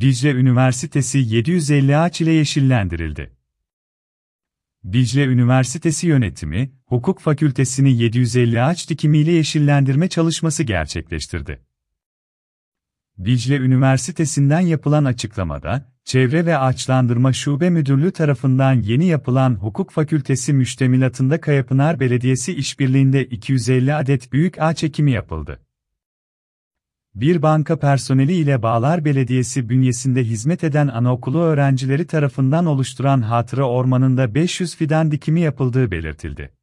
Dicle Üniversitesi 750 ağaç ile yeşillendirildi. Dicle Üniversitesi Yönetimi, Hukuk Fakültesini 750 ağaç dikimiyle yeşillendirme çalışması gerçekleştirdi. Dicle Üniversitesi'nden yapılan açıklamada, Çevre ve Ağaçlandırma Şube Müdürlüğü tarafından yeni yapılan Hukuk Fakültesi müştemilatında Kayapınar Belediyesi işbirliğinde 250 adet büyük ağaç ekimi yapıldı bir banka personeli ile Bağlar Belediyesi bünyesinde hizmet eden anaokulu öğrencileri tarafından oluşturan hatıra ormanında 500 fidan dikimi yapıldığı belirtildi.